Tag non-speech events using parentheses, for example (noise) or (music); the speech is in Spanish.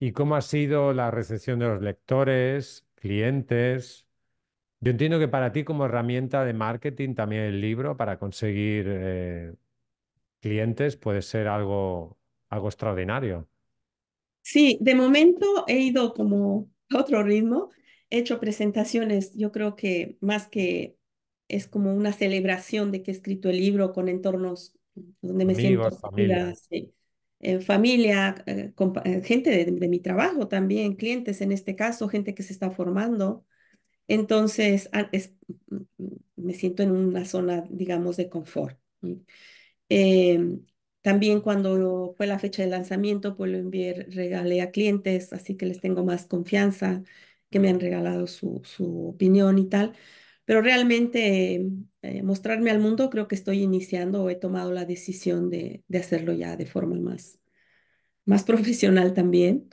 ¿Y cómo ha sido la recepción de los lectores, clientes? Yo entiendo que para ti como herramienta de marketing también el libro para conseguir eh, clientes puede ser algo, algo extraordinario. Sí, de momento he ido como a otro ritmo. He hecho presentaciones, yo creo que más que es como una celebración de que he escrito el libro con entornos donde me siento. Familia familia, eh, eh, gente de, mi trabajo también, clientes en este caso, gente que se está formando. Entonces, mm, me siento en una zona, digamos, de confort. Em, también cuando fue la fecha de lanzamiento, pues lo envié, regalé a clientes, así que les tengo más confianza, que me han regalado su, su opinión y tal. Pero realmente eh, mostrarme al mundo, creo que estoy iniciando o he tomado la decisión de, de hacerlo ya de forma más, más (laughs) profesional también.